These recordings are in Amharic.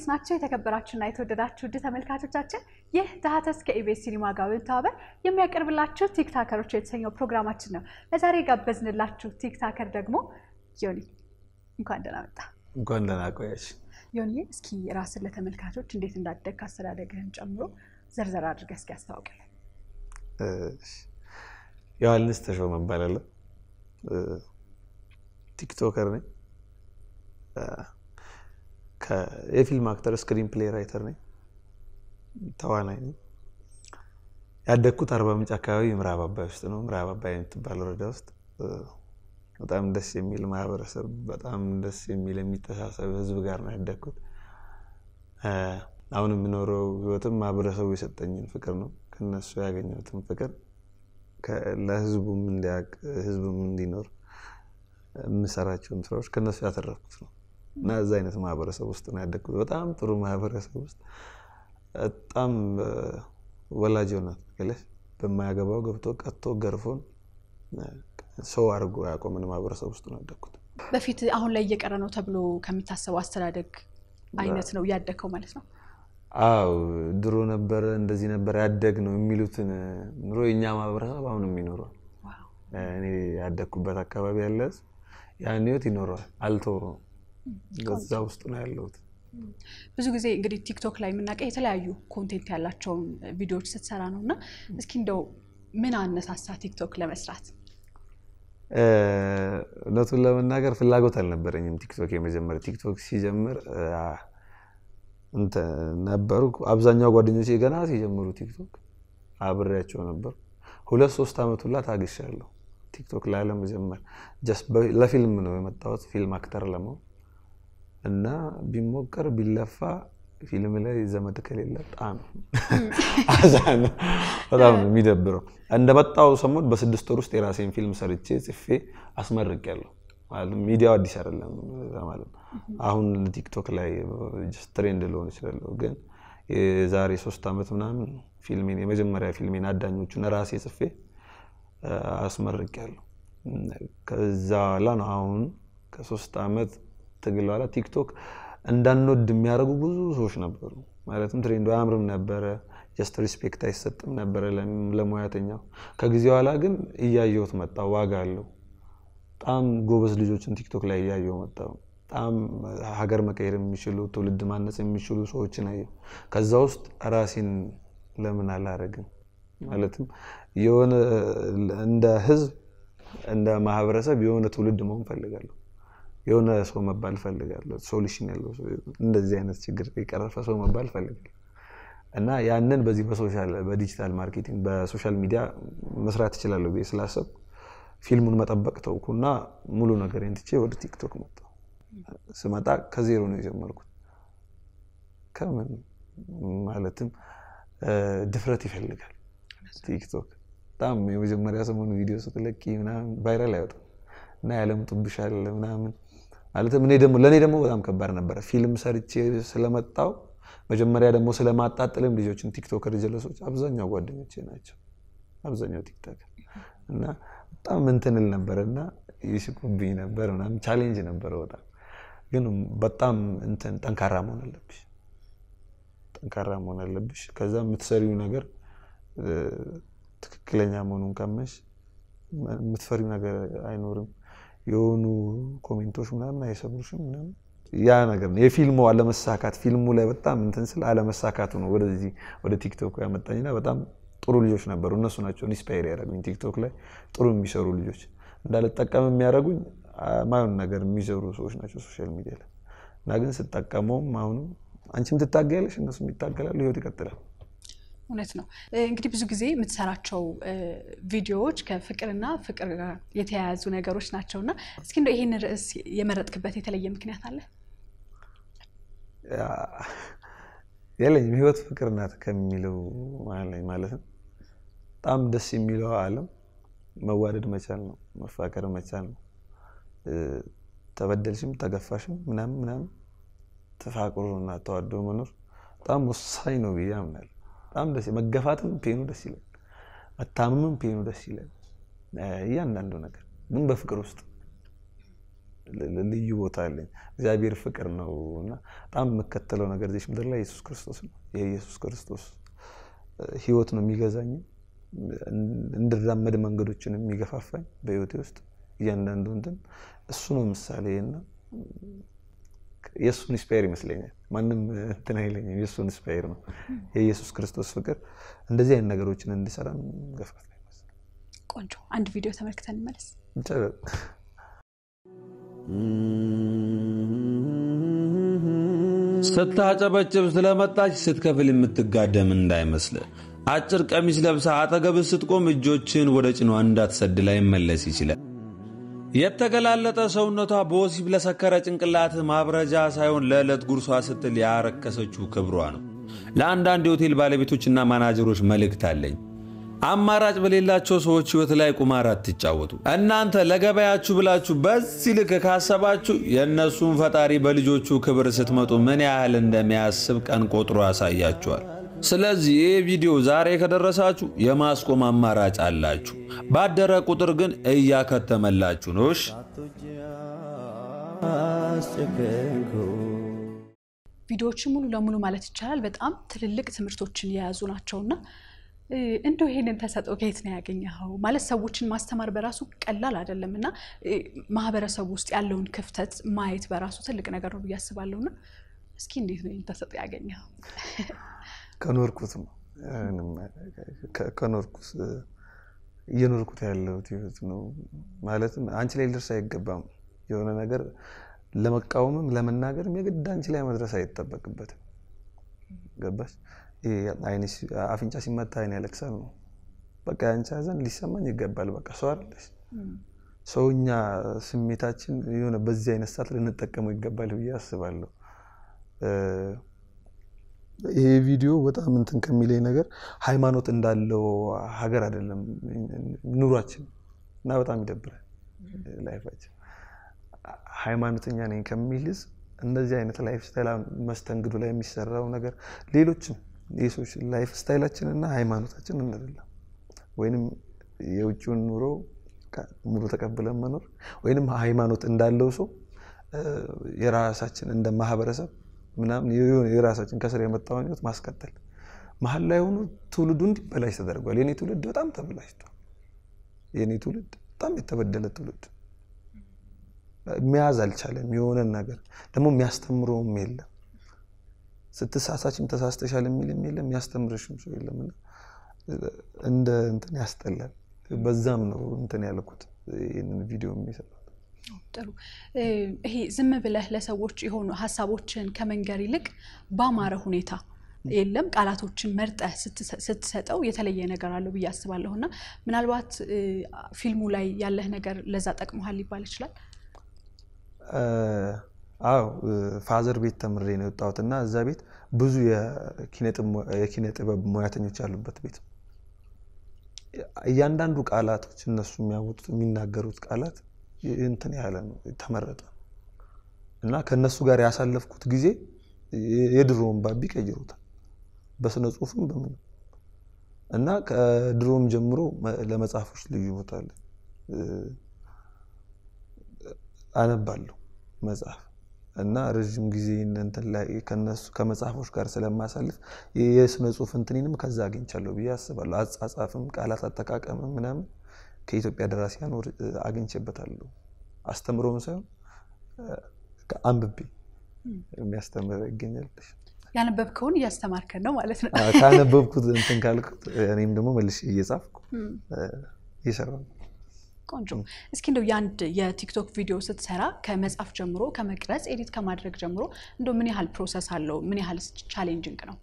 እንዴት ናቸው የተከበራችሁና የተወደዳችሁ ውድ ተመልካቾቻችን? ይህ ዳህተስ ከኢቤስ ሲኒማ ጋር በመተባበር የሚያቀርብላችሁ ቲክታከሮች የተሰኘው ፕሮግራማችን ነው። ለዛሬ ጋበዝንላችሁ ቲክታከር ደግሞ ዮኒ። እንኳን ደህና መጣ። እንኳን ደህና ቆያች። ዮኒ፣ እስኪ ራስን ለተመልካቾች እንዴት እንዳደግ አስተዳደግህን ጨምሮ ዘርዘር አድርገህ እስኪ ያስታውቅልን። ዮሐንስ ተሾመ እባላለሁ። ቲክቶከር ነኝ። የፊልም አክተር ስክሪን ፕሌይ ራይተር ነኝ፣ ተዋናይ ነኝ። ያደግኩት አርባ ምንጭ አካባቢ ምራብ አባይ ውስጥ ነው። ምራብ አባይ የምትባል ወረዳ ውስጥ በጣም ደስ የሚል ማህበረሰብ፣ በጣም ደስ የሚል የሚተሳሰብ ህዝብ ጋር ነው ያደግኩት። አሁን የምኖረው ህይወትም ማህበረሰቡ የሰጠኝን ፍቅር ነው። ከነሱ ያገኘሁትን ፍቅር ለህዝቡም እንዲያቅ ህዝቡም እንዲኖር የምሰራቸውን ስራዎች ከነሱ ያተረፍኩት ነው። እና እዛ አይነት ማህበረሰብ ውስጥ ነው ያደግኩት። በጣም ጥሩ ማህበረሰብ ውስጥ በጣም ወላጅ ሆና ገለሽ በማያገባው ገብቶ ቀጥቶ ገርፎን ሰው አድርጎ ያቆምን ማህበረሰብ ውስጥ ነው ያደግኩት። በፊት አሁን ላይ እየቀረ ነው ተብሎ ከሚታሰበው አስተዳደግ አይነት ነው እያደግከው ማለት ነው? አዎ ድሮ ነበረ እንደዚህ ነበር ያደግ ነው የሚሉትን ኑሮ የእኛ ማህበረሰብ አሁን የሚኖረው እኔ ያደግኩበት አካባቢ ያለ ያን ህይወት ይኖረዋል አልቶ በዛ ውስጥ ነው ያለሁት። ብዙ ጊዜ እንግዲህ ቲክቶክ ላይ የምናውቀው የተለያዩ ኮንቴንት ያላቸውን ቪዲዮዎች ስትሰራ ነው እና እስኪ እንደው ምን አነሳሳ ቲክቶክ ለመስራት? እውነቱን ለመናገር ፍላጎት አልነበረኝም ቲክቶክ የመጀመር ቲክቶክ ሲጀምር ነበሩ አብዛኛው ጓደኞች ገና ሲጀምሩ ቲክቶክ አብሬያቸው ነበር። ሁለት ሶስት ዓመት ሁላ ታግሻለሁ ቲክቶክ ላይ ለመጀመር። ለፊልም ነው የመጣሁት ፊልም አክተር ለመሆን እና ቢሞከር ቢለፋ ፊልም ላይ ዘመድ ከሌለ በጣም ነው በጣም ነው የሚደብረው። እንደመጣው ሰሞን በስድስት ወር ውስጥ የራሴን ፊልም ሰርቼ ጽፌ አስመርቅ ያለው ማለትም ሚዲያው አዲስ አይደለም ማለት አሁን ቲክቶክ ላይ ትሬንድ ልሆን ይችላለሁ፣ ግን የዛሬ ሶስት ዓመት ምናምን ፊልሜን የመጀመሪያ ፊልሜን አዳኞቹን ራሴ ጽፌ አስመርቅ ያለው ከዛ በኋላ ነው አሁን ከሶስት ዓመት ትግል በኋላ ቲክቶክ እንዳንወድ የሚያደርጉ ብዙ ሰዎች ነበሩ። ማለትም ትሬንዱ አያምርም ነበረ፣ ጀስት ሪስፔክት አይሰጥም ነበረ ለሙያተኛው። ከጊዜ በኋላ ግን እያየሁት መጣ፣ ዋጋ አለው። በጣም ጎበዝ ልጆችን ቲክቶክ ላይ እያየሁ መጣ በጣም ሀገር መቀየር የሚችሉ ትውልድ ማነጽ የሚችሉ ሰዎችን አየሁ። ከዛ ውስጥ ራሴን ለምን አላረግም? ማለትም የሆነ እንደ ህዝብ እንደ ማህበረሰብ የሆነ ትውልድ መሆን ፈልጋለሁ። የሆነ ሰው መባል ፈልጋለሁ። ሶሉሽን ያለው እንደዚህ አይነት ችግር የቀረፈ ሰው መባል ፈልጋለ። እና ያንን በዚህ በሶሻል በዲጂታል ማርኬቲንግ በሶሻል ሚዲያ መስራት እችላለሁ ብዬ ስላሰብ ፊልሙን መጠበቅ እና ሙሉ ነገር ንትቼ ወደ ቲክቶክ መጣ ስመጣ ከዜሮ ነው የጀመርኩት። ከምን ማለትም ድፍረት ይፈልጋል ቲክቶክ። በጣም የመጀመሪያ ሰሞኑ ቪዲዮ ስትለቂ ምናምን ቫይራል አይወጣም እና ያለምጡብሻል ምናምን ማለትም እኔ ደግሞ ለእኔ ደግሞ በጣም ከባድ ነበረ። ፊልም ሰርቼ ስለመጣው መጀመሪያ ደግሞ ስለማጣጥልም ልጆችን ቲክቶከር ጀለሶች አብዛኛው ጓደኞቼ ናቸው። አብዛኛው ቲክቶከር እና በጣም እንትንል ነበር እና ይስቁብኝ ነበር ምናምን ቻሌንጅ ነበረ በጣም ግን በጣም እንትን ጠንካራ መሆን አለብሽ፣ ጠንካራ መሆን አለብሽ። ከዛ የምትሰሪው ነገር ትክክለኛ መሆኑን ቀመሽ የምትፈሪው ነገር አይኖርም። የሆኑ ኮሜንቶች ምናምን አይሰብሩሽም ምናምን ያ ነገር ነው የፊልሙ አለመሳካት ፊልሙ ላይ በጣም እንትን ስል አለመሳካቱ ነው ወደዚህ ወደ ቲክቶክ ያመጣኝና በጣም ጥሩ ልጆች ነበሩ እነሱ ናቸው ኢንስፓየር ያደረጉኝ ቲክቶክ ላይ ጥሩ የሚሰሩ ልጆች እንዳልጠቀም የሚያደረጉኝ ማየውን ነገር የሚሰሩ ሰዎች ናቸው ሶሻል ሚዲያ ላይ እና ግን ስጠቀመውም አሁንም አንቺም ትታገያለሽ እነሱም ይታገላሉ ህይወት ይቀጥላል እውነት ነው። እንግዲህ ብዙ ጊዜ የምትሰራቸው ቪዲዮዎች ከፍቅርና ፍቅር ጋር የተያያዙ ነገሮች ናቸው እና እስኪ እንደው ይህን ርዕስ የመረጥክበት የተለየ ምክንያት አለ? የለኝም። ህይወት ፍቅር ናት ከሚለው ማለት ነው። በጣም ደስ የሚለው አለም መዋደድ መቻል ነው፣ መፋቀር መቻል ነው። ተበደልሽም ተገፋሽም ምናምን ምናምን ተፋቅሮ እና ተዋዶ መኖር በጣም ወሳኝ ነው ብዬ አምናለሁ። በጣም ደስ መገፋትም ፔኑ ደስ ይላል። መታመምም ፔኑ ደስ ይላል። እያንዳንዱ ነገር ግን በፍቅር ውስጥ ልዩ ቦታ አለኝ። እግዚአብሔር ፍቅር ነው እና በጣም የምከተለው ነገር እዚህ ምድር ላይ ኢየሱስ ክርስቶስ ነው። የኢየሱስ ክርስቶስ ህይወት ነው የሚገዛኝ፣ እንድራመድ መንገዶችን የሚገፋፋኝ በህይወቴ ውስጥ እያንዳንዱ እንትን እሱ ነው ምሳሌ እና የእሱን ኢንስፓየር ይመስለኛል። ማንም እንትን አይለኝም። የእሱን ኢንስፓየር ነው የኢየሱስ ክርስቶስ ፍቅር እንደዚህ አይነት ነገሮችን እንዲሰራ ገፋት። ቆንጆ አንድ ቪዲዮ ተመልክተን እንመለስ። ስታጨበጭብ ስለመጣች ስትከፍል የምትጋደም እንዳይመስል አጭር ቀሚስ ለብሳ አጠገብ ስትቆም እጆችን ወደ ጭኗ እንዳትሰድ ላይ መለስ ይችላል የተገላለጠ ሰውነቷ በወሲብ ለሰከረ ጭንቅላት ማብረጃ ሳይሆን ለዕለት ጉርሷ ስትል ያረከሰችው ክብሯ ነው። ለአንዳንድ የሆቴል ባለቤቶችና ማናጀሮች መልእክት አለኝ። አማራጭ በሌላቸው ሰዎች ሕይወት ላይ ቁማር አትጫወቱ። እናንተ ለገበያችሁ ብላችሁ በዚህ ልክ ካሰባችሁ የእነሱን ፈጣሪ በልጆቹ ክብር ስትመጡ ምን ያህል እንደሚያስብ ቀን ቆጥሮ ያሳያችኋል። ስለዚህ ይህ ቪዲዮ ዛሬ ከደረሳችሁ የማስቆም አማራጭ አላችሁ። ባደረ ቁጥር ግን እያከተመላችሁ ነው። ቪዲዮዎችን ሙሉ ለሙሉ ማለት ይቻላል በጣም ትልልቅ ትምህርቶችን የያዙ ናቸውና እንደው ይሄንን ተሰጠው ከየት ነው ያገኘኸው? ማለት ሰዎችን ማስተማር በራሱ ቀላል አይደለም እና ማህበረሰቡ ውስጥ ያለውን ክፍተት ማየት በራሱ ትልቅ ነገር ነው ብዬ እና። እስኪ እንዴት ነው ተሰጠው ተሰጥኦ ያገኘኸው? ከኖርኩትም ከኖርኩት እየኖርኩት ያለሁት ህይወት ነው። ማለትም አንቺ ላይ ልደርስ አይገባም። የሆነ ነገር ለመቃወምም ለመናገርም የግድ አንቺ ላይ መድረስ አይጠበቅበትም። ገባሽ? አፍንጫ ሲመታ አይን ያለቅሳል ነው በቃ። የአንቺ ሀዘን ሊሰማኝ ይገባል። በቃ ሰው አይደለሽ። ሰውኛ ስሜታችን የሆነ በዚህ አይነት ሰዓት ልንጠቀመው ይገባል ብዬ አስባለሁ። ይሄ ቪዲዮ በጣም እንትን ከሚለኝ ነገር ሃይማኖት እንዳለው ሀገር አይደለም ኑሯችን እና በጣም ይደብራል። ላይፋችን ሃይማኖተኛ ነኝ ከሚልዝ እንደዚህ አይነት ላይፍ ስታይል መስተንግዶ ላይ የሚሰራው ነገር ሌሎችም የሰዎች ላይፍ ስታይላችን እና ሃይማኖታችን እንደለም ወይንም የውጭውን ኑሮ ሙሉ ተቀብለን መኖር ወይንም ሃይማኖት እንዳለው ሰው የራሳችን እንደ ማህበረሰብ ምናምን የራሳችን ከስር የመጣውን ህይወት ማስቀጠል መሀል ላይ ሆኖ ትውልዱ እንዲበላሽ ተደርጓል። የኔ ትውልድ በጣም ተበላሽቷል። የኔ ትውልድ በጣም የተበደለ ትውልድ መያዝ አልቻለም። የሆነን ነገር ደግሞ የሚያስተምረውም የለም። ስትሳሳችም ተሳስተሻል የሚልም የለም፣ የሚያስተምርሽም ሰው የለም። እና እንደ እንትን ያስጠላል። በዛም ነው እንትን ያልኩት ይህንን ቪዲዮ የሚሰራ ጥሩ ይሄ ዝም ብለህ ለሰዎች የሆኑ ሀሳቦችን ከመንገር ይልቅ በአማረ ሁኔታ የለም ቃላቶችን መርጠህ ስትሰጠው የተለየ ነገር አለው ብዬ አስባለሁ። እና ምናልባት ፊልሙ ላይ ያለህ ነገር ለዛ ጠቅመሃል ሊባል ይችላል። አዎ ፋዘር ቤት ተምሬ ነው የወጣሁት እና እዛ ቤት ብዙ የኪነ ጥበብ ሙያተኞች ያሉበት ቤት እያንዳንዱ ቃላቶች እነሱ የሚያወጡት የሚናገሩት ቃላት እንትን ያለ ተመረጠ እና ከእነሱ ጋር ያሳለፍኩት ጊዜ የድሮውን ባቢ ቀይሮታል በስነ ጽሁፍም በምን እና ከድሮም ጀምሮ ለመጽሐፎች ልዩ ቦታ አለ። አነባለሁ መጽሐፍ እና ረዥም ጊዜ እንትን ላይ ከነሱ ከመጽሐፎች ጋር ስለማሳልፍ የስነ ጽሁፍ እንትኒንም ከዛ አግኝቻለሁ ብዬ አስባለሁ። አጻጻፍም፣ ቃላት አጠቃቀምም ምናምን ከኢትዮጵያ ደራሲያን አግኝቼበታለሁ። አስተምሮም ሳይሆን አንብቤ የሚያስተምር ይገኛለሽ ያነበብከውን እያስተማርከ ነው ማለት ነው። ካነበብኩት እንትን ካልኩት እኔም ደግሞ መልሽ እየጻፍኩ እየሰራ ነው። ቆንጆ። እስኪ እንደው የአንድ የቲክቶክ ቪዲዮ ስትሰራ ከመጻፍ ጀምሮ ከመቅረጽ ኤዲት ከማድረግ ጀምሮ እንደው ምን ያህል ፕሮሰስ አለው? ምን ያህል ቻሌንጅንግ ነው?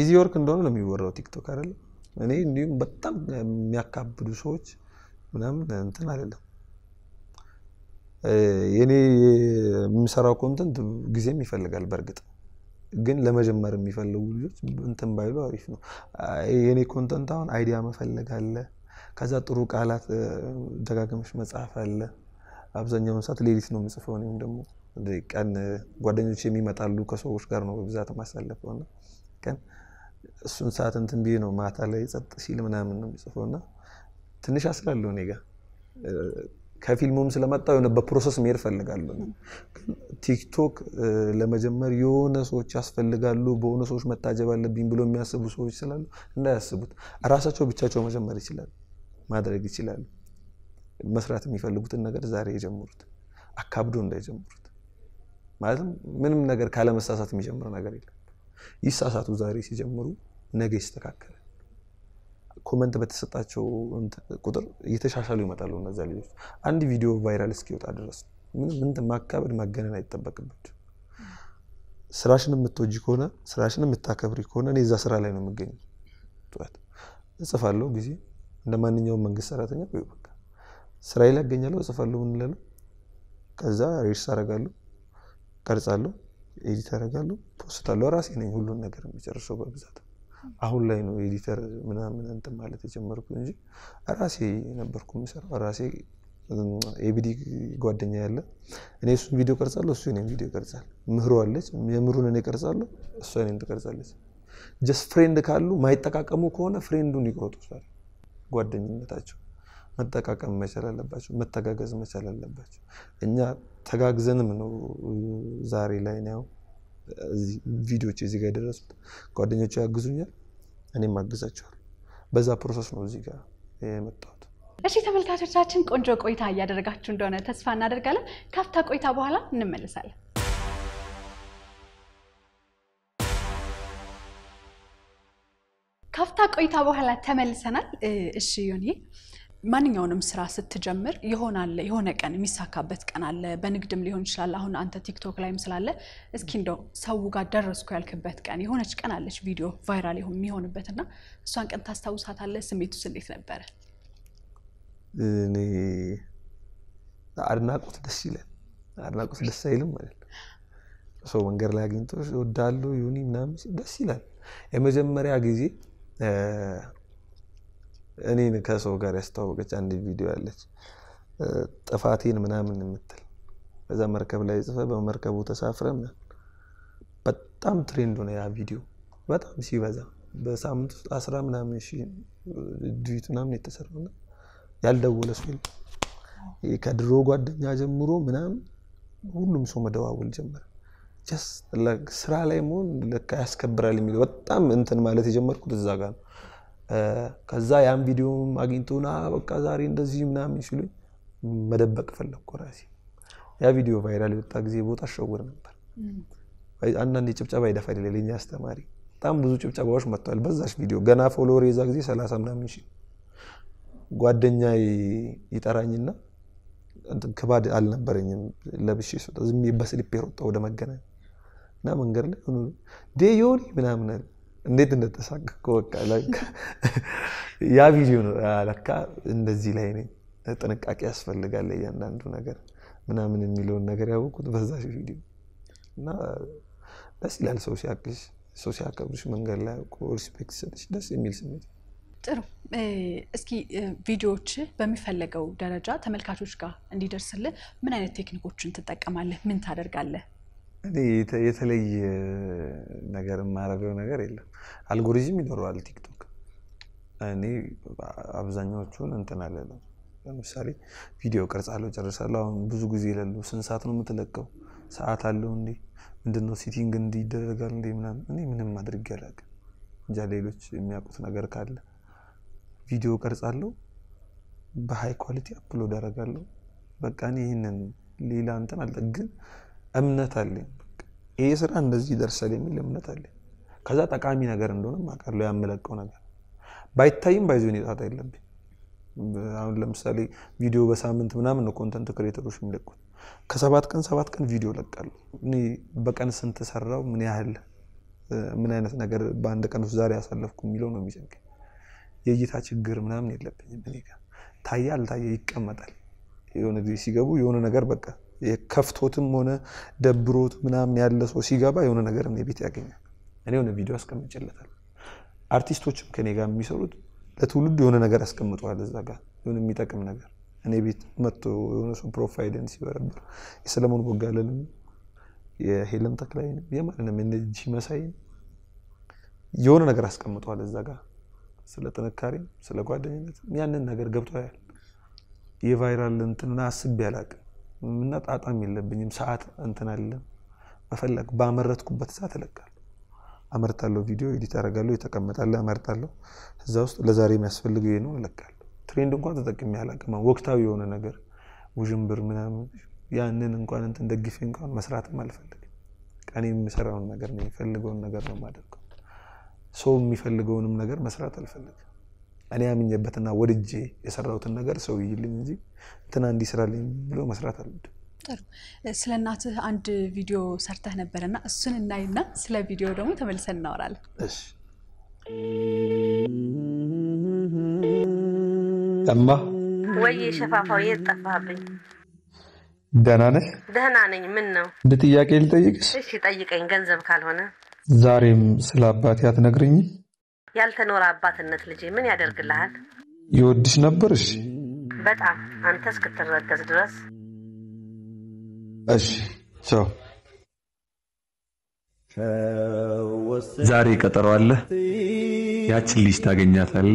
ኢዚ ወርክ እንደሆነ ነው የሚወራው ቲክቶክ አይደለም እኔ እንዲሁም በጣም የሚያካብዱ ሰዎች ምናምን እንትን አይደለም። የኔ የምሰራው ኮንተንት ጊዜም ይፈልጋል። በእርግጥ ግን ለመጀመር የሚፈልጉ ልጆች እንትን ባይሉ አሪፍ ነው። የኔ ኮንተንት አሁን አይዲያ መፈለግ አለ። ከዛ ጥሩ ቃላት ደጋግመሽ መጽሐፍ አለ። አብዛኛውን ሰዓት ሌሊት ነው የምጽፈው። እኔም ደግሞ ቀን ጓደኞች የሚመጣሉ ከሰዎች ጋር ነው በብዛት ማሳለፈው ቀን እሱን ሰዓት እንትን ብዬ ነው ማታ ላይ ጸጥ ሲል ምናምን ነው የሚጽፈው እና ትንሽ አስላለሁ እኔ ጋር ከፊልሙም ስለመጣው የሆነ በፕሮሰስ መሄድ ፈልጋለሁ። ቲክቶክ ለመጀመር የሆነ ሰዎች ያስፈልጋሉ፣ በሆነ ሰዎች መታጀብ አለብኝ ብሎ የሚያስቡ ሰዎች ስላሉ እንዳያስቡት፣ ራሳቸው ብቻቸው መጀመር ይችላሉ፣ ማድረግ ይችላሉ። መስራት የሚፈልጉትን ነገር ዛሬ የጀምሩት፣ አካብዶ እንዳይጀምሩት። ማለትም ምንም ነገር ካለመሳሳት የሚጀምር ነገር የለም። ይሳሳቱ ዛሬ ሲጀምሩ ነገ ይስተካከል። ኮመንት በተሰጣቸው ቁጥር እየተሻሻሉ ይመጣሉ። እነዛ ልጆች አንድ ቪዲዮ ቫይራል እስኪወጣ ድረስ ምን ምንትን ማካበድ ማገነን አይጠበቅበት። ስራሽን የምትወጂ ከሆነ ስራሽን የምታከብሪ ከሆነ እኔ እዛ ስራ ላይ ነው የምገኝ። ጥዋት እጽፋለሁ ጊዜ እንደ ማንኛውም መንግስት ሰራተኛ በቃ ስራዬ ላይ ያገኛለሁ፣ እጽፋለሁ፣ ምን እላለሁ፣ ከዛ ሬጅስ አረጋለሁ፣ ቀርጻለሁ፣ ኤዲት አረጋለሁ፣ ፖስታለሁ። ራሴ ነኝ ሁሉን ነገር የሚጨርሰው በብዛት አሁን ላይ ነው ኤዲተር ምናምን እንትን ማለት የጀመርኩ እንጂ ራሴ ነበርኩ የምሰራው ራሴ። ኤቢዲ ጓደኛ ያለ እኔ እሱን ቪዲዮ ቀርጻለሁ፣ እሱ እኔን ቪዲዮ ቀርጻል። ምህሩ አለች፣ የምህሩን እኔ ቀርጻለሁ፣ እሱ እኔን ትቀርጻለች። ጀስት ፍሬንድ ካሉ ማይጠቃቀሙ ከሆነ ፍሬንዱን ይቆርጡታል። ጓደኝነታቸው መጠቃቀም መቻል አለባቸው፣ መተጋገዝ መቻል አለባቸው። እኛ ተጋግዘንም ነው ዛሬ ላይ ነው ቪዲዮዎች እዚህ ጋር የደረሱት ጓደኞች ያግዙኛል፣ እኔም አግዛቸዋል። በዛ ፕሮሰስ ነው እዚህ ጋር የመጣሁት። እሺ ተመልካቾቻችን፣ ቆንጆ ቆይታ እያደረጋችሁ እንደሆነ ተስፋ እናደርጋለን። ካፍታ ቆይታ በኋላ እንመለሳለን። ካፍታ ቆይታ በኋላ ተመልሰናል። እሺ ዮኒ ማንኛውንም ስራ ስትጀምር ይሆናል የሆነ ቀን የሚሳካበት ቀን አለ። በንግድም ሊሆን ይችላል። አሁን አንተ ቲክቶክ ላይም ስላለ እስኪ እንደው ሰው ጋር ደረስኩ ያልክበት ቀን የሆነች ቀን አለች፣ ቪዲዮ ቫይራል የሚሆንበት እና እሷን ቀን ታስታውሳታለህ? ስሜቱስ እንዴት ነበረ? እኔ አድናቆት ደስ ይላል። አድናቆት ደስ አይልም ማለት ነው። ሰው መንገድ ላይ አግኝቶ ወዳሉ ይሁኒ ምናምን ደስ ይላል። የመጀመሪያ ጊዜ እኔን ከሰው ጋር ያስተዋወቀች አንድ ቪዲዮ ያለች ጥፋቴን ምናምን የምትል በዛ መርከብ ላይ ጽፈ በመርከቡ ተሳፍረ በጣም ትሬንድ ነው ያ ቪዲዮ በጣም ሲበዛ በሳምንት ውስጥ አስራ ምናምን ሺ ድዊት ምናምን የተሰራና ያልደወለ ሰው የለም። ከድሮ ጓደኛ ጀምሮ ምናምን ሁሉም ሰው መደዋወል ጀመረ። ስራ ላይ መሆን ለካ ያስከብራል የሚለው በጣም እንትን ማለት የጀመርኩት እዛ ጋር ነው። ከዛ ያን ቪዲዮም አግኝቶና በቃ ዛሬ እንደዚህ ምናምን ሲሉኝ መደበቅ ፈለግኩ ራሴ። ያ ቪዲዮ ቫይራል የወጣ ጊዜ ቦታ አሸውር ነበር። አንዳንድ የጭብጨባ ይደፋ ይደለ የኛ አስተማሪ በጣም ብዙ ጭብጨባዎች መጥተዋል በዛች ቪዲዮ። ገና ፎሎወር የዛ ጊዜ ሰላሳ ምናምን ሺ ጓደኛ ይጠራኝና ክባድ አልነበረኝም ለብሼ ስወጣ ዝም በስሊፕ የሮጣ ወደ መገናኛ እና መንገድ ላይ ዴ ዴዮኒ ምናምን እንዴት እንደተሳቀቁ በቃ ያ ቪዲዮ ነው። ለካ እንደዚህ ላይ ነኝ፣ ጥንቃቄ ያስፈልጋል እያንዳንዱ ነገር ምናምን የሚለውን ነገር ያወቁት በዛ ቪዲዮ እና ደስ ይላል። ሰው ሲያቅሽ፣ ሰው ሲያከብርሽ መንገድ ላይ ሪስፔክት ስልሽ ደስ የሚል ስሜት። ጥሩ እስኪ ቪዲዮዎች በሚፈለገው ደረጃ ተመልካቾች ጋር እንዲደርስልህ ምን አይነት ቴክኒኮችን ትጠቀማለህ? ምን ታደርጋለህ? የተለየ ነገር የማደርገው ነገር የለም። አልጎሪዝም ይኖረዋል ቲክቶክ። እኔ አብዛኛዎቹን እንትን አለለም። ለምሳሌ ቪዲዮ ቀርጻለሁ፣ ጨርሳለሁ። አሁን ብዙ ጊዜ ይላሉ ስንት ሰዓት ነው የምትለቀው? ሰዓት አለው እንዴ? ምንድነው ሲቲንግ እንዲ ይደረጋል እንዴ? ምናምን እኔ ምንም አድርግ ያላቅ እንጃ ሌሎች የሚያውቁት ነገር ካለ ቪዲዮ ቀርጻለሁ፣ በሀይ ኳሊቲ አፕሎድ አደርጋለሁ። በቃ እኔ ይህንን ሌላ እንትን አለ ግን እምነት አለኝ። ይሄ ስራ እንደዚህ ይደርሳል የሚል እምነት አለኝ። ከዛ ጠቃሚ ነገር እንደሆነ አውቃለሁ። ያመለቀው ነገር ባይታይም ባይዞን የጣት የለብኝ። አሁን ለምሳሌ ቪዲዮ በሳምንት ምናምን ነው ኮንተንት ክሬተሮች የሚለቁት። ከሰባት ቀን ሰባት ቀን ቪዲዮ ለቃለሁ። እኔ በቀን ስንት ሰራው፣ ምን ያህል ምን አይነት ነገር በአንድ ቀን ውስጥ ዛሬ ያሳለፍኩ የሚለው ነው የሚጨንቀኝ። የእይታ ችግር ምናምን የለብኝም እኔ ጋር ታየ አልታየ ይቀመጣል። የሆነ ጊዜ ሲገቡ የሆነ ነገር በቃ ከፍቶትም ሆነ ደብሮት ምናምን ያለ ሰው ሲገባ የሆነ ነገር እኔ ቤት ያገኛል። እኔ የሆነ ቪዲዮ አስቀምጭለታል። አርቲስቶችም ከኔ ጋር የሚሰሩት ለትውልድ የሆነ ነገር አስቀምጠዋል። እዛ ጋር የሆነ የሚጠቅም ነገር እኔ ቤት መጥቶ የሆነ ሰው ፕሮፋይደን ሲበረብር የሰለሞን ቦጋለንም የሄለን ተክላይንም የማንንም የነጂ መሳይን የሆነ ነገር አስቀምጠዋል እዛ ጋር ስለ ጥንካሬም ስለ ጓደኝነት ያንን ነገር ገብቶ ያል የቫይራል እንትን አስቤ አላቅም ምናጣጣም የለብኝም። ሰዓት እንትን አለም በፈለግ ባመረትኩበት ሰዓት እለቃለሁ። አመርታለሁ፣ ቪዲዮ ኤዲት አደርጋለሁ፣ የተቀመጣለ አመርታለሁ። እዛ ውስጥ ለዛሬ የሚያስፈልገው ነው እለቃለሁ። ትሬንድ እንኳን ተጠቅሜ አላቅም። ወቅታዊ የሆነ ነገር ውዥንብር ምናምን ያንን እንኳን እንትን ደግፌ እንኳን መስራትም አልፈልግም። ቀኔ የሚሰራውን ነገር ነው የሚፈልገውን ነገር ነው የማደርገው። ሰው የሚፈልገውንም ነገር መስራት አልፈልግም። እኔ ያምኜበትና ወድጄ የሰራሁትን ነገር ሰው ይልኝ እንጂ እንትና እንዲህ ስራልኝ ብሎ መስራት አልወድም። ጥሩ። ስለ እናትህ አንድ ቪዲዮ ሰርተህ ነበረና እሱን እናይና ስለ ቪዲዮ ደግሞ ተመልሰን እናወራለን። እሺ። እማ ወይ ሸፋፋው የት ጠፋህብኝ? ደህና ነህ? ደህና ነኝ። ምን ነው? እንድ ጥያቄ ልጠይቅሽ? እሺ ጠይቀኝ። ገንዘብ ካልሆነ ዛሬም ስለ አባቴ አትነግርኝም? ያልተኖረ አባትነት ልጅ ምን ያደርግልሃል? ይወድሽ ነበር? እሺ፣ በጣም አንተ እስክትረገዝ ድረስ። እሺ፣ ቻው። ዛሬ ቀጠሮ አለ። ያችን ልጅ ታገኛታለ።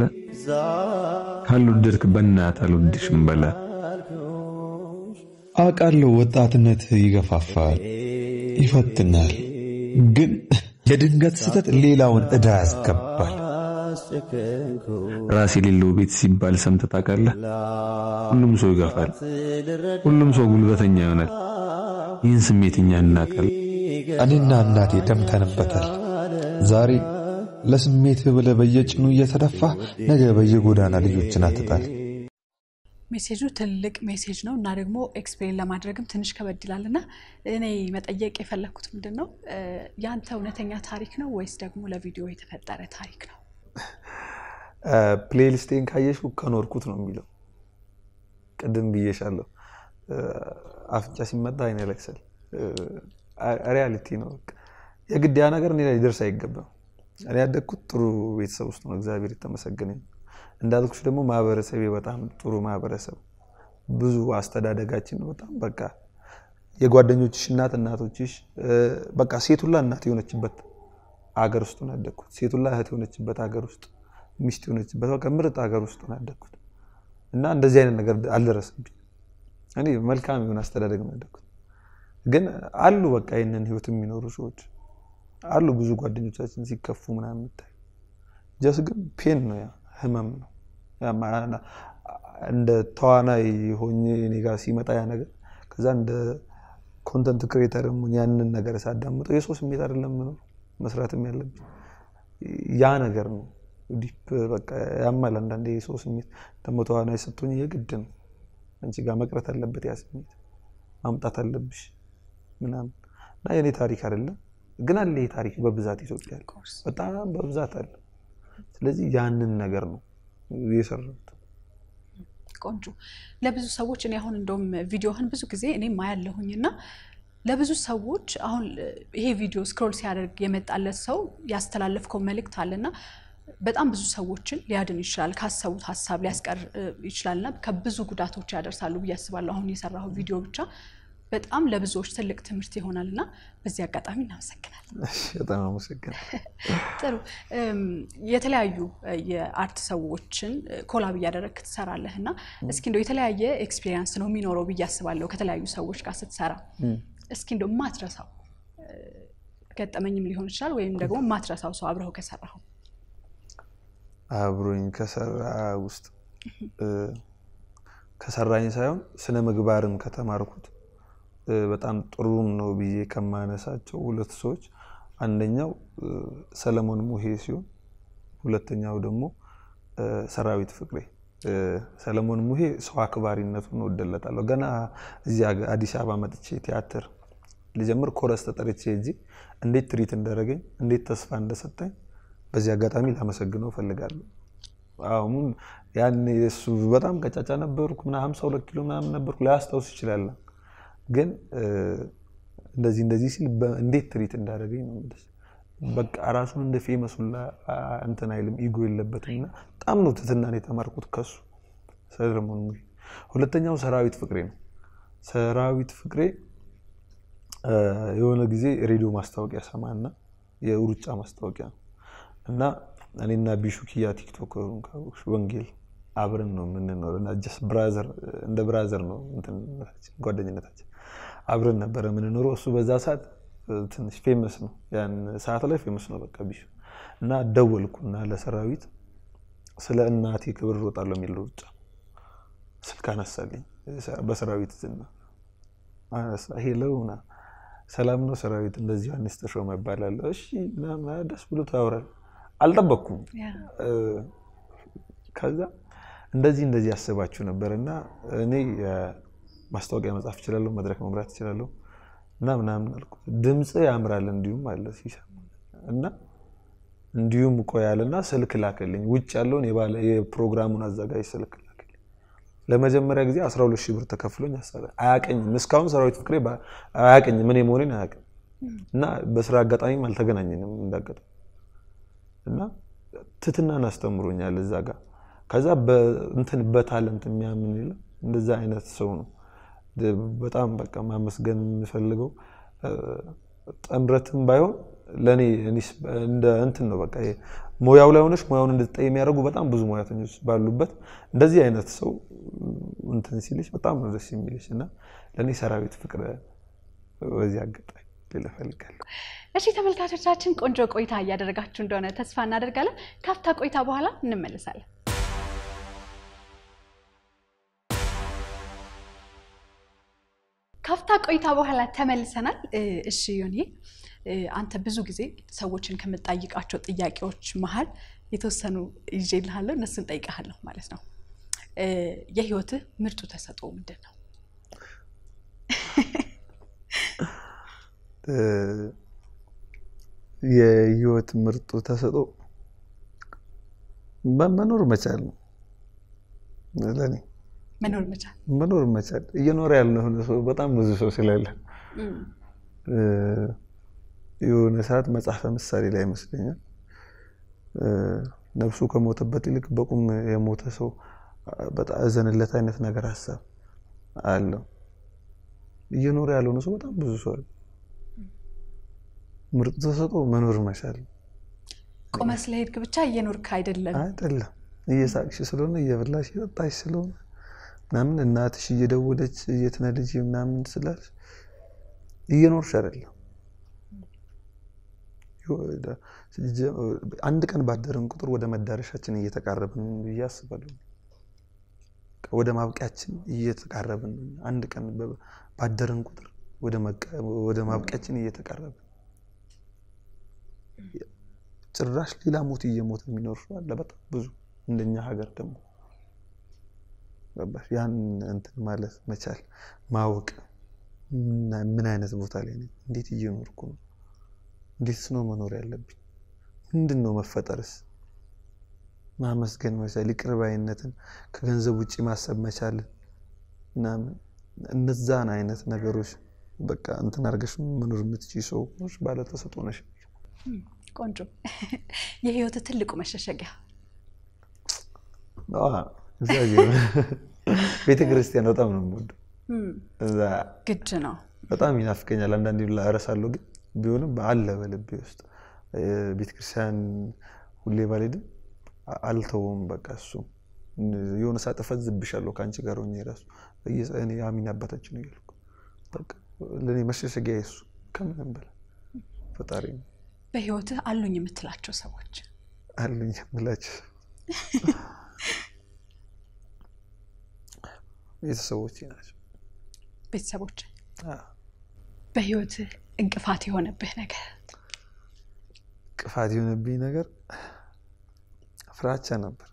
ካልወደድክ በእናትህ አልወድሽም በለ። አውቃለሁ፣ ወጣትነት ይገፋፋል፣ ይፈትናል። ግን የድንገት ስህተት ሌላውን ዕዳ ያስገባል። ራስ የሌለው ቤት ሲባል ሰምተህ ታውቃለህ? ሁሉም ሰው ይገፋል፣ ሁሉም ሰው ጉልበተኛ ይሆናል። ይህን ስሜት እኛ እናውቃለን። እኔና እናቴ ደምተንበታል። ዛሬ ለስሜትህ ብለህ በየጭኑ እየተደፋ ነገ በየጎዳና ልጆችን አትጣል። ሜሴጁ ትልቅ ሜሴጅ ነው እና ደግሞ ኤክስፕሌን ለማድረግም ትንሽ ከበድ ይላል እና እኔ መጠየቅ የፈለግኩት ምንድን ነው፣ ያንተ እውነተኛ ታሪክ ነው ወይስ ደግሞ ለቪዲዮ የተፈጠረ ታሪክ ነው? ፕሌሊስቴን ካየሽ ከኖርኩት ነው የሚለው። ቅድም ብዬሻለሁ፣ አፍንጫ ሲመጣ አይን ያለቅሳል። ሪያሊቲ ነው። የግድ ያ ነገር እኔ ላይ ሊደርስ አይገባም። እኔ ያደግኩት ጥሩ ቤተሰብ ውስጥ ነው። እግዚአብሔር የተመሰገነ እንዳልኩሽ ደግሞ ማህበረሰብ በጣም ጥሩ ማህበረሰብ፣ ብዙ አስተዳደጋችን በጣም በቃ የጓደኞችሽ እናት እናቶችሽ በቃ ሴቱላ እናት የሆነችበት አገር ውስጥ ነው ያደግኩት። ሴቱላ እህት የሆነችበት አገር ውስጥ ሚስት የሆነችበት በቃ ምርጥ ሀገር ውስጥ ነው ያደግኩት እና እንደዚህ አይነት ነገር አልደረሰብኝ። እኔ መልካም የሆነ አስተዳደግ ነው ያደግኩት። ግን አሉ በቃ ይህንን ህይወት የሚኖሩ ሰዎች አሉ። ብዙ ጓደኞቻችን ሲከፉ ምናምን የምታይ ጀስ ግን ፔን ነው ያ ህመም ነው እንደ ተዋናይ ሆኜ እኔ ጋር ሲመጣ ያ ነገር ከዛ እንደ ኮንተንት ክሬተርም ያንን ነገር ሳዳምጠው የሰው ስሜት አይደለም ምኖር መስራትም ያለብኝ ያ ነገር ነው። ዲፕ በቃ ያማል። አንዳንዴ የሰው ስሜት ደግሞ ተዋናይ ስትሆኝ የግድ ነው አንቺ ጋር መቅረት አለበት ያ ስሜት ማምጣት አለብሽ ምናምን እና የኔ ታሪክ አይደለም ግን አለ ይሄ ታሪክ በብዛት ኢትዮጵያ በጣም በብዛት አለ። ስለዚህ ያንን ነገር ነው የሰራሁት። ቆንጆ ለብዙ ሰዎች እኔ አሁን እንደውም ቪዲዮህን ብዙ ጊዜ እኔ ማያለሁኝ እና ለብዙ ሰዎች አሁን ይሄ ቪዲዮ ስክሮል ሲያደርግ የመጣለት ሰው ያስተላለፍከው መልእክት አለና በጣም ብዙ ሰዎችን ሊያድን ይችላል፣ ካሰቡት ሀሳብ ሊያስቀር ይችላልና ከብዙ ጉዳቶች ያደርሳሉ ብዬ አስባለሁ። አሁን የሰራው ቪዲዮ ብቻ በጣም ለብዙዎች ትልቅ ትምህርት ይሆናል እና በዚህ አጋጣሚ እናመሰግናለን። በጣም አመሰግናለሁ። ጥሩ። የተለያዩ የአርት ሰዎችን ኮላብ እያደረግክ ትሰራለህ እና እስኪ እንደው የተለያየ ኤክስፒሪየንስ ነው የሚኖረው ብዬ አስባለሁ ከተለያዩ ሰዎች ጋር ስትሰራ። እስኪ እንደው ማትረሳው ገጠመኝም ሊሆን ይችላል ወይም ደግሞ ማትረሳው ሰው አብረው ከሰራኸው አብሮኝ ከሰራ ውስጥ ከሰራኝ ሳይሆን ስነ ምግባርም ከተማርኩት በጣም ጥሩም ነው ብዬ ከማነሳቸው ሁለት ሰዎች አንደኛው ሰለሞን ሙሄ ሲሆን ሁለተኛው ደግሞ ሰራዊት ፍቅሬ። ሰለሞን ሙሄ ሰው አክባሪነቱን እወደለታለሁ። ገና እዚህ አዲስ አበባ መጥቼ ቲያትር ልጀምር ኮረስ ተጠርቼ እጂ እንዴት ትሪት እንዳደረገኝ እንዴት ተስፋ እንደሰጠኝ በዚህ አጋጣሚ ላመሰግነው እፈልጋለሁ። አሁን ያን እሱ በጣም ቀጫጫ ነበርኩ ምና 52 ኪሎ ምናምን ነበርኩ ላያስታውስ ይችላል። ግን እንደዚህ እንደዚህ ሲል እንዴት ትሪት እንዳደረገኝ ነው በቃ ራሱን እንደ ፌመሱላ እንትን አይልም፣ ኢጎ የለበትም። እና በጣም ነው ትትናን የተማርኩት ከሱ ሰለሞን ሙ ሁለተኛው ሰራዊት ፍቅሬ ነው። ሰራዊት ፍቅሬ የሆነ ጊዜ ሬዲዮ ማስታወቂያ ና የሩጫ ማስታወቂያ ነው እና እኔና ቢሹኪያ ቲክቶክ ካወቅሽ ወንጌል አብረን ነው የምንኖር እና ጀስ ብራዘር እንደ ብራዘር ነው እንትን ጓደኝነታችን። አብረን ነበረ የምንኖረው። እሱ በዛ ሰዓት ትንሽ ፌመስ ነው፣ ያን ሰዓት ላይ ፌመስ ነው በቃ ቢሹ እና ደወልኩና ለሰራዊት ስለ እናቴ ክብር እሮጣለሁ የሚል ሩጫ ስልክ አነሳልኝ። በሰራዊት ዝና ሄለውና ሰላም ነው ሰራዊት እንደዚሁ አንስተሾ መባላለሁ። እሺ ና ደስ ብሎ ታወራል አልጠበቅኩም። ከዛ እንደዚህ እንደዚህ ያስባችሁ ነበር እና እኔ ማስታወቂያ መጻፍ እችላለሁ፣ መድረክ መምራት እችላለሁ እና ምናምን አልኩት። ድምፅ ያምራል እንዲሁም አለ ሲሰማ እና እንዲሁም ቆያልና ስልክ ላክልኝ፣ ውጭ ያለውን የፕሮግራሙን አዘጋጅ ስልክ ላከልኝ። ለመጀመሪያ ጊዜ 12 ሺህ ብር ተከፍሎኝ አሳለ። አያቀኝም እስካሁን ሰራዊት ፍቅሬ አያቀኝም፣ እኔ መሆኔን አያቅም እና በስራ አጋጣሚም አልተገናኘንም እንዳጋጣሚ እና ትትናን አስተምሮኛል እዛ ጋር። ከዛ እንትን በታለንት የሚያምን የለም እንደዛ አይነት ሰው ነው። በጣም በቃ ማመስገን የምፈልገው ጥምረትም ባይሆን ለእኔ እንደ እንትን ነው በቃ ሙያው ላይ ሆነች ሙያውን እንድትጠይ የሚያደርጉ በጣም ብዙ ሙያተኞች ባሉበት እንደዚህ አይነት ሰው እንትን ሲልሽ በጣም ነው ደስ የሚልሽ እና ለእኔ ሰራዊት ፍቅረ በዚህ አጋጣሚ ልል እፈልጋለሁ። እሺ ተመልካቾቻችን ቆንጆ ቆይታ እያደረጋችሁ እንደሆነ ተስፋ እናደርጋለን። ካፍታ ቆይታ በኋላ እንመለሳለን። ካፍታ ቆይታ በኋላ ተመልሰናል። እሺ ዮኒ፣ አንተ ብዙ ጊዜ ሰዎችን ከምጠይቃቸው ጥያቄዎች መሀል የተወሰኑ ይዤልሃለሁ፣ እነሱን ጠይቀሃለሁ ማለት ነው። የህይወትህ ምርጡ ተሰጥኦ ምንድን ነው? የህይወት ምርጡ ተሰጦ መኖር መቻል ነው። ለእኔ መኖር መቻል እየኖረ ያልሆነ ሰው በጣም ብዙ ሰው ስላለ የሆነ ሰዓት መጽሐፈ ምሳሌ ላይ ይመስለኛል ነፍሱ ከሞተበት ይልቅ በቁም የሞተ ሰው በጣም እዘንለት አይነት ነገር ሀሳብ አለው። እየኖረ ያልሆነ ሰው በጣም ብዙ ሰው አለ። ምርጥ ተሰጦ መኖር መቻል። ቁመ ስለሄድክ ብቻ እየኖርክ አይደለም አይደለም። እየሳቅሽ ስለሆነ እየበላሽ እየጠጣሽ ስለሆነ ምናምን እናትሽ እየደወለች ልጅ ምናምን ስላልሽ እየኖርሽ አይደለም። አንድ ቀን ባደረን ቁጥር ወደ መዳረሻችን እየተቃረብን ብዬ አስባለሁ። ወደ ማብቂያችን እየተቃረብን አንድ ቀን ባደረን ቁጥር ወደ ማብቂያችን እየተቃረብን ጭራሽ ሌላ ሞት እየሞት የሚኖር አለ በጣም ብዙ። እንደኛ ሀገር ደግሞ ያን እንትን ማለት መቻል ማወቅ ምን አይነት ቦታ ላይ ነኝ? እንዴት እየኖርኩ ነው? እንዴትስ ነው መኖር ያለብኝ? ምንድን ነው መፈጠርስ? ማመስገን መቻል፣ ይቅር ከገንዘብ ውጭ ማሰብ መቻል ምናምን እነዛን አይነት ነገሮች በቃ እንትን አድርገሽ መኖር የምትችይ ሰው ባለተሰጥኦ ነሽ። ቆንጆ የህይወት ትልቁ መሸሸጊያ ቤተ ክርስቲያን በጣም ነው የምወደው። ግድ ነው። በጣም ይናፍቀኛል። አንዳንዴ እረሳለሁ፣ ግን ቢሆንም አለ በልቤ ውስጥ ቤተ ክርስቲያን ሁሌ ባልሄድም አልተውም። በቃ እሱ የሆነ ሳጥፈት ዝብሻለሁ ከአንቺ ጋር ሆኜ ራሱ እኔ አሚን አባታችን እያልኩ ለእኔ መሸሸጊያ የሱ ከምንም በላይ ፈጣሪ ነው። በህይወትህ አሉኝ የምትላቸው ሰዎች? አሉኝ የምላቸው ቤተሰቦች ናቸው። ቤተሰቦች በህይወትህ እንቅፋት የሆነብህ ነገር? እንቅፋት የሆነብኝ ነገር ፍራቻ ነበር።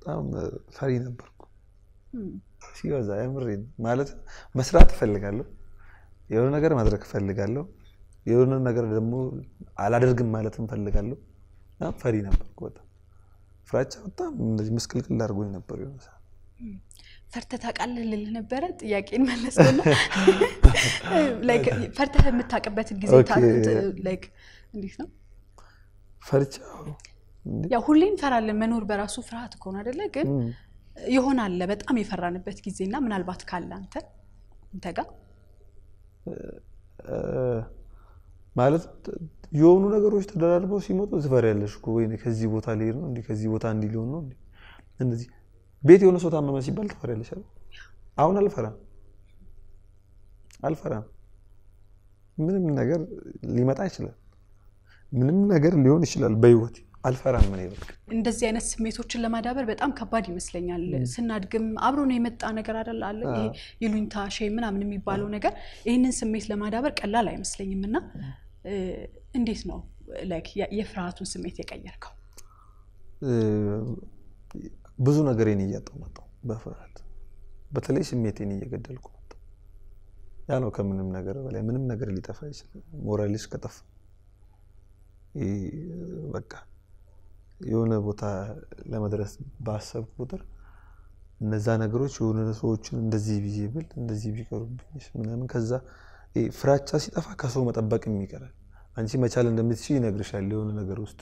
በጣም ፈሪ ነበርኩ ሲወዛ የምሬን ማለት መስራት እፈልጋለሁ፣ የሆነ ነገር ማድረግ እፈልጋለሁ የሆነ ነገር ደግሞ አላደርግም ማለት እንፈልጋለሁ። ፈሪ ነበር በጣም ፍራቻ፣ በጣም እንደዚህ ምስቅልቅል አድርጎኝ ነበር። የሆነ ሰዓት ፈርተህ ታውቃለህ ልልህ ነበረ። ጥያቄን መለስኩና ፈርተህ የምታውቅበትን ጊዜ እንዴት ነው? ፈርቻ ያው ሁሌ እንፈራለን። መኖር በራሱ ፍርሃት ከሆነ አይደለ? ግን ይሆናል በጣም የፈራንበት ጊዜና ምናልባት ካለ አንተ እንተጋ ማለት የሆኑ ነገሮች ተደራርበው ሲመጡ ትፈሪያለሽ ያለሽ ወይ ከዚህ ቦታ ሊሄድ ነው እንዲህ ከዚህ ቦታ እንዲህ ሊሆን ነው እንደዚህ ቤት የሆነ ሰው ታመመ ሲባል ትፈሪያለሽ አይደል? አሁን አልፈራም አልፈራም። ምንም ነገር ሊመጣ ይችላል። ምንም ነገር ሊሆን ይችላል በህይወት አልፈራም። ምን ይበል እንደዚህ አይነት ስሜቶችን ለማዳበር በጣም ከባድ ይመስለኛል። ስናድግም አብሮ ነው የመጣ ነገር አይደል አለ ይሉኝታ ሼ ምናምን የሚባለው ነገር ይህንን ስሜት ለማዳበር ቀላል አይመስለኝም እና እንዴት ነው የፍርሃቱን ስሜት የቀየርከው? ብዙ ነገሬን እያጣሁ መጣሁ በፍርሃት በተለይ ስሜቴን እየገደልኩ መጣሁ። ያ ነው ከምንም ነገር በላይ ምንም ነገር ሊጠፋ ይችላል። ሞራሊስ ከጠፋ በቃ የሆነ ቦታ ለመድረስ ባሰብኩ ቁጥር እነዛ ነገሮች የሆነ ሰዎችን እንደዚህ ብዬ ብል እንደዚህ ቢቀሩብኝ ምናምን ከዛ ፍራቻ ሲጠፋ ከሰው መጠበቅ የሚቀራል። አንቺ መቻል እንደምትችል ይነግርሻል። የሆነ ነገር ውስጥ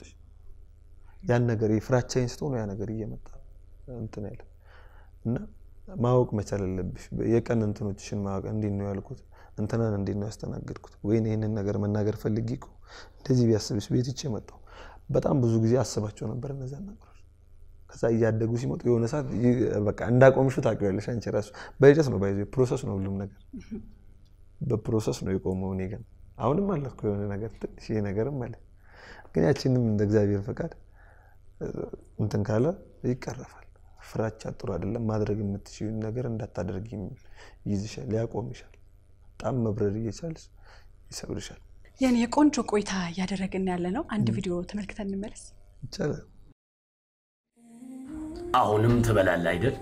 ያን ነገር የፍራቻ የፍራቻዬን ነው ያ ነገር እየመጣ እንትን ያለ እና ማወቅ መቻል አለብሽ። የቀን እንትኖችሽን ማወቅ እንዴት ነው ያልኩት፣ እንትናን እንዴት ነው ያስተናገድኩት፣ ወይን ይህንን ነገር መናገር ፈልጊ እኮ እንደዚህ ቢያስብሽ ቤት ይቼ መጣሁ። በጣም ብዙ ጊዜ አስባቸው ነበር እነዚያ ነገሮች። ከዛ እያደጉ ሲመጡ የሆነ ሰዓት በቃ እንዳቆምሹ ታውቂዋለሽ አንቺ ራሱ በሂደት ነው ባይዞ ፕሮሰስ ነው ሁሉም ነገር በፕሮሰስ ነው የቆመው። እኔ ግን አሁንም አለኩ የሆነ ነገር ትንሽ ነገርም አለ። ግን ያችንም እንደ እግዚአብሔር ፈቃድ እንትን ካለ ይቀረፋል። ፍራቻ ጥሩ አይደለም። ማድረግ የምትችዩ ነገር እንዳታደርግ ይይዝሻል፣ ሊያቆምሻል። በጣም መብረር እየቻልሽ ይሰብርሻል። ያን የቆንጆ ቆይታ እያደረግን ያለ ነው። አንድ ቪዲዮ ተመልክተን እንመለስ ይቻላል። አሁንም ትበላለህ አይደል?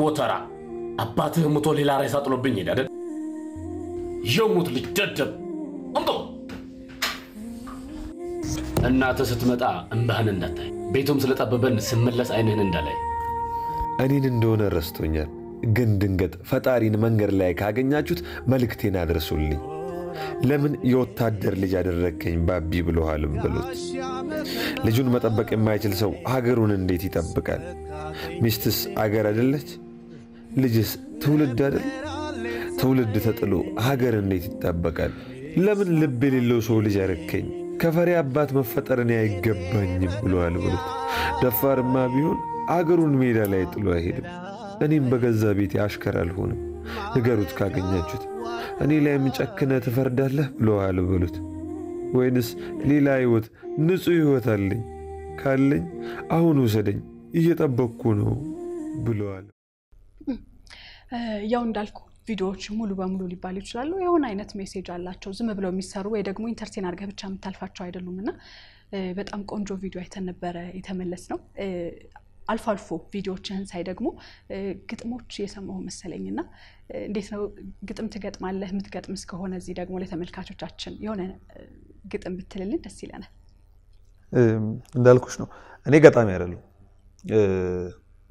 ጎተራ አባትህ ሙቶ ሌላ ሬሳ ጥሎብኝ ሄደ የሙት ልጅ ደደብ አምጦ እናተ ስትመጣ እምባህን እንዳታይ ቤቱም ስለጠበበን ስመለስ አይንህን እንዳላይ። እኔን እንደሆነ ረስቶኛል፣ ግን ድንገት ፈጣሪን መንገድ ላይ ካገኛችሁት መልእክቴን አድርሱልኝ። ለምን የወታደር ልጅ አደረግከኝ ባቢ ብሎሃልም ብሉት። ልጁን መጠበቅ የማይችል ሰው ሀገሩን እንዴት ይጠብቃል? ሚስትስ አገር አይደለች? ልጅስ ትውልድ አይደል? ትውልድ ተጥሎ ሀገር እንዴት ይጠበቃል? ለምን ልብ የሌለው ሰው ልጅ አረከኝ? ከፈሪ አባት መፈጠር እኔ አይገባኝም ብለዋል ብሎት ደፋርማ ቢሆን አገሩን ሜዳ ላይ ጥሎ አይሄድም። እኔም በገዛ ቤቴ አሽከር አልሆንም። ንገሩት ካገኛችሁት፣ እኔ ላይም ጨክነ ትፈርዳለህ ብለዋል በሉት። ወይንስ ሌላ ሕይወት፣ ንጹሕ ሕይወት አለኝ ካለኝ አሁን ውሰደኝ እየጠበቅኩ ነው ብለዋል። ያው እንዳልኩ ቪዲዮዎች ሙሉ በሙሉ ሊባሉ ይችላሉ። የሆነ አይነት ሜሴጅ አላቸው። ዝም ብለው የሚሰሩ ወይ ደግሞ ኢንተርቴን አድርገ ብቻ የምታልፋቸው አይደሉም እና በጣም ቆንጆ ቪዲዮ አይተን ነበረ የተመለስ ነው። አልፎ አልፎ ቪዲዮዎችህን ሳይ ደግሞ ግጥሞች የሰማሁ መሰለኝ እና እንዴት ነው ግጥም ትገጥማለህ? የምትገጥም እስከሆነ እዚህ ደግሞ ለተመልካቾቻችን የሆነ ግጥም ብትልልን ደስ ይለናል። እንዳልኩሽ ነው እኔ ገጣሚ አይደለሁ።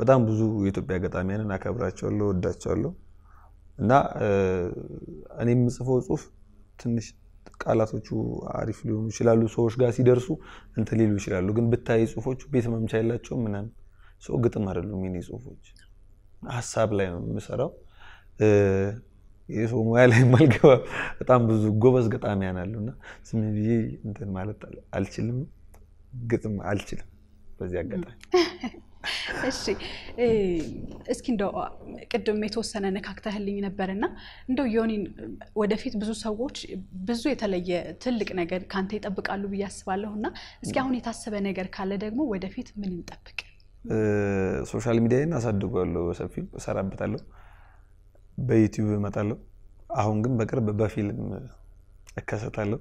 በጣም ብዙ የኢትዮጵያ ገጣሚያንን አከብራቸዋለሁ፣ ወዳቸዋለሁ። እና እኔ የምጽፈው ጽሁፍ ትንሽ ቃላቶቹ አሪፍ ሊሆኑ ይችላሉ። ሰዎች ጋር ሲደርሱ እንት ሊሉ ይችላሉ። ግን ብታይ ጽሁፎቹ ቤት መምቻ የላቸው ምናምን ሰው ግጥም አይደሉም የኔ ጽሁፎች። ሀሳብ ላይ ነው የምሰራው። የሰው ሙያ ላይ ማልገባ በጣም ብዙ ጎበዝ ገጣሚያን አሉ እና ዝም ብዬ እንትን ማለት አልችልም። ግጥም አልችልም በዚህ አጋጣሚ እሺ እስኪ እንደው ቅድም የተወሰነ ነካክተህልኝ ነበርና እንደው ዮኒን ወደፊት ብዙ ሰዎች ብዙ የተለየ ትልቅ ነገር ካንተ ይጠብቃሉ ብዬ አስባለሁ። እና እስኪ አሁን የታሰበ ነገር ካለ ደግሞ ወደፊት ምን እንጠብቅ? ሶሻል ሚዲያን አሳድጓለሁ፣ በሰፊው እሰራበታለሁ፣ በዩቲዩብ እመጣለሁ። አሁን ግን በቅርብ በፊልም እከሰታለሁ።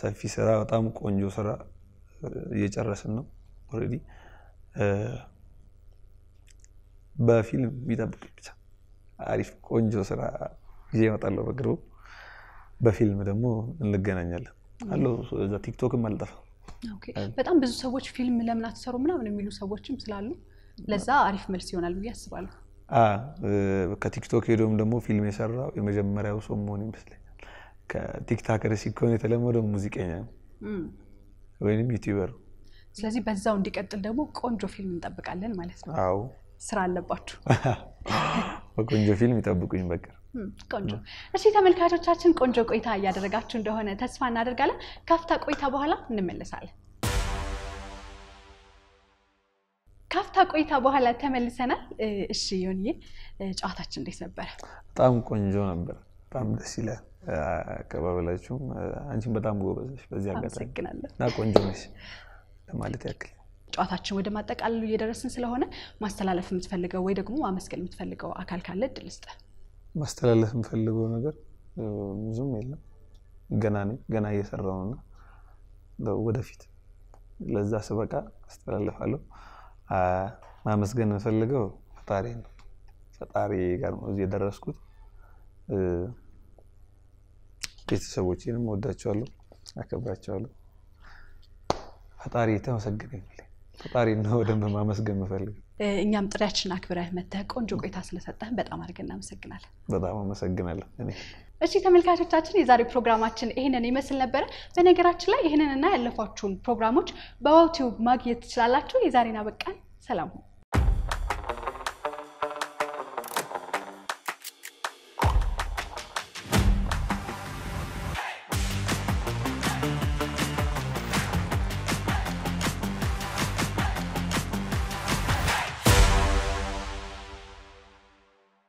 ሰፊ ስራ፣ በጣም ቆንጆ ስራ እየጨረስን ነው ኦልሬዲ በፊልም ቢጠብቅ ብቻ አሪፍ ቆንጆ ስራ ጊዜ ይመጣለሁ በቅርቡ። በፊልም ደግሞ እንገናኛለን አለው እዛ ቲክቶክም አልጠፋም። በጣም ብዙ ሰዎች ፊልም ለምን አትሰሩ ምናምን የሚሉ ሰዎችም ስላሉ ለዛ አሪፍ መልስ ይሆናል ብዬ አስባለሁ። ከቲክቶክ ሄዶም ደግሞ ፊልም የሰራው የመጀመሪያው ሰው መሆን ይመስለኛል። ከቲክታከር ሲኮን የተለመደው ሙዚቀኛ ወይም ዩቲበር ስለዚህ በዛው እንዲቀጥል ደግሞ ቆንጆ ፊልም እንጠብቃለን ማለት ነው። አዎ ስራ አለባችሁ። በቆንጆ ፊልም ይጠብቁኝ በቅርብ። ቆንጆ። እሺ ተመልካቾቻችን፣ ቆንጆ ቆይታ እያደረጋችሁ እንደሆነ ተስፋ እናደርጋለን። ካፍታ ቆይታ በኋላ እንመለሳለን። ካፍታ ቆይታ በኋላ ተመልሰናል። እሺ ዮኒዬ፣ ጨዋታችን እንዴት ነበረ? በጣም ቆንጆ ነበር። በጣም ደስ ይላል አቀባበላችሁም። አንቺም በጣም ጎበዝ ነሽ። በዚህ አጋጣሚ እና ቆንጆ ነሽ ለማለት ያክል ጨዋታችን ወደ ማጠቃለሉ እየደረስን ስለሆነ ማስተላለፍ የምትፈልገው ወይ ደግሞ ማመስገን የምትፈልገው አካል ካለ እድል ስጠ። ማስተላለፍ የምፈልገው ነገር ብዙም የለም። ገና ነኝ፣ ገና እየሰራው ነው ወደፊት ለዛ ስበቃ አስተላልፋለሁ። ማመስገን የምፈልገው ፈጣሪ ነው። ፈጣሪ ጋር ነው እዚህ የደረስኩት። ቤተሰቦቼንም ወዳቸዋለሁ፣ አከብራቸዋለሁ። ፈጣሪ የተመሰገነ ይሁን። ፈጣሪ ነው ደንብ ማመስገን የምፈልግ። እኛም ጥሪያችን አክብረህ መተህ ቆንጆ ቆይታ ስለሰጠህን በጣም አድርገን እናመሰግናለን። በጣም አመሰግናለሁ። እሺ ተመልካቾቻችን፣ የዛሬ ፕሮግራማችን ይህንን ይመስል ነበረ። በነገራችን ላይ ይህንንና ያለፏችሁን ፕሮግራሞች በዋውቲዩብ ማግኘት ትችላላችሁ። የዛሬን አበቃን። ሰላም